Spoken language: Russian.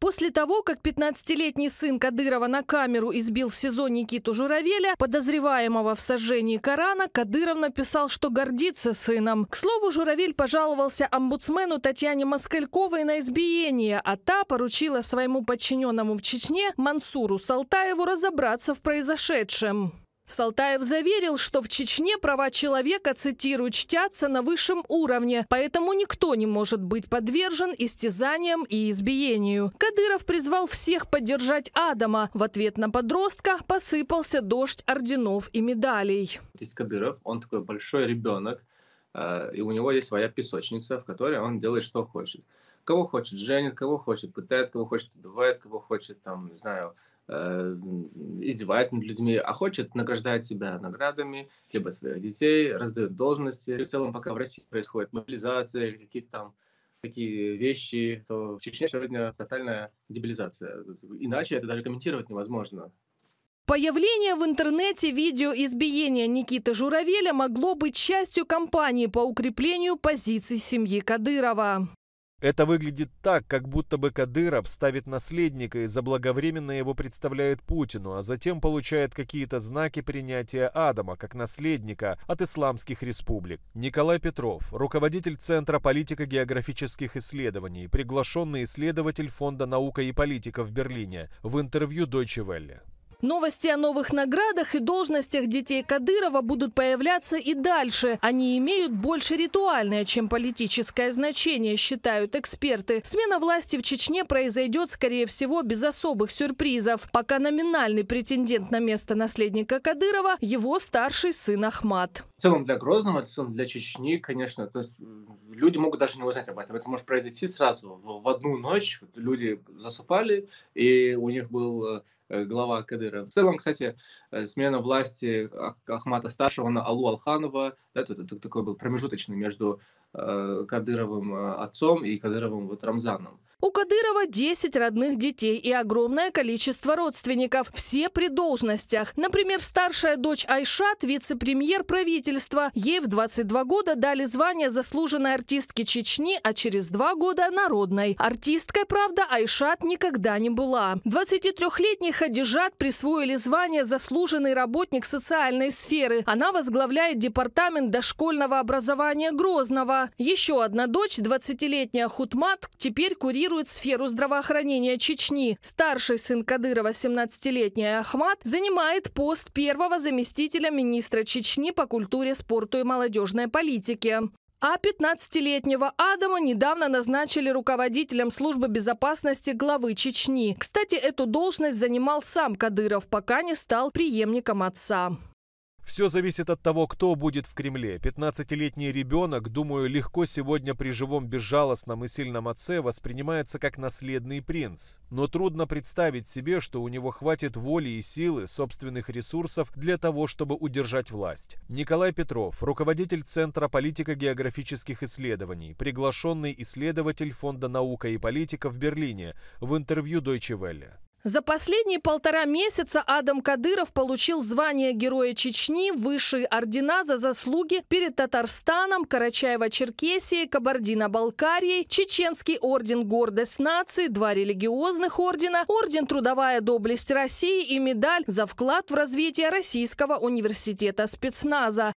После того, как 15-летний сын Кадырова на камеру избил в СИЗО Никиту Журавеля, подозреваемого в сожжении Корана, Кадыров написал, что гордится сыном. К слову, Журавель пожаловался омбудсмену Татьяне Москальковой на избиение, а та поручила своему подчиненному в Чечне Мансуру Салтаеву разобраться в произошедшем. Салтаев заверил, что в Чечне права человека, цитирую, чтятся на высшем уровне, поэтому никто не может быть подвержен истязаниям и избиению. Кадыров призвал всех поддержать Адама. В ответ на подростка посыпался дождь орденов и медалей. Есть Кадыров, он такой большой ребенок, э, и у него есть своя песочница, в которой он делает, что хочет. Кого хочет, женит, кого хочет, пытает, кого хочет, убивает, кого хочет, там, не знаю, э, издевается над людьми, а хочет награждать себя наградами, либо своих детей, раздает должности. И в целом, пока в России происходит мобилизация или какие-то там такие вещи, то в Чечне сегодня тотальная дебилизация. Иначе это даже комментировать невозможно. Появление в интернете видео избиения Никиты Журавеля могло быть частью кампании по укреплению позиций семьи Кадырова. Это выглядит так, как будто бы Кадыров ставит наследника и заблаговременно его представляет Путину, а затем получает какие-то знаки принятия Адама как наследника от исламских республик. Николай Петров, руководитель Центра политико-географических исследований, приглашенный исследователь Фонда наука и политика в Берлине, в интервью Deutsche Welle. Новости о новых наградах и должностях детей Кадырова будут появляться и дальше. Они имеют больше ритуальное, чем политическое значение, считают эксперты. Смена власти в Чечне произойдет, скорее всего, без особых сюрпризов. Пока номинальный претендент на место наследника Кадырова – его старший сын Ахмат. В целом для Грозного, в целом для Чечни, конечно, то есть люди могут даже не узнать об этом. Это может произойти сразу. В одну ночь люди засыпали, и у них был э, Э, глава Кадырова. В целом, кстати, э, смена власти Ахмата Старшего на Алу Алханова, да, это такой был промежуточный между Э, Кадыровым э, отцом и Кадыровым вот Рамзаном. У Кадырова 10 родных детей и огромное количество родственников. Все при должностях. Например, старшая дочь Айшат – вице-премьер правительства. Ей в 22 года дали звание заслуженной артистки Чечни, а через два года – народной. Артисткой, правда, Айшат никогда не была. 23-летний Хадижат присвоили звание заслуженный работник социальной сферы. Она возглавляет департамент дошкольного образования Грозного. Еще одна дочь, 20-летняя Хутмат, теперь курирует сферу здравоохранения Чечни. Старший сын Кадырова, 17-летний Ахмат, занимает пост первого заместителя министра Чечни по культуре, спорту и молодежной политике. А 15-летнего Адама недавно назначили руководителем службы безопасности главы Чечни. Кстати, эту должность занимал сам Кадыров, пока не стал преемником отца. Все зависит от того, кто будет в Кремле. 15-летний ребенок, думаю, легко сегодня при живом безжалостном и сильном отце воспринимается как наследный принц. Но трудно представить себе, что у него хватит воли и силы, собственных ресурсов для того, чтобы удержать власть. Николай Петров, руководитель Центра политико-географических исследований, приглашенный исследователь Фонда наука и политика в Берлине в интервью Deutsche Welle. За последние полтора месяца Адам Кадыров получил звание Героя Чечни, высшие ордена за заслуги перед Татарстаном, Карачаево-Черкесией, Кабардино-Балкарией, Чеченский орден «Гордость нации», два религиозных ордена, орден «Трудовая доблесть России» и медаль за вклад в развитие Российского университета спецназа.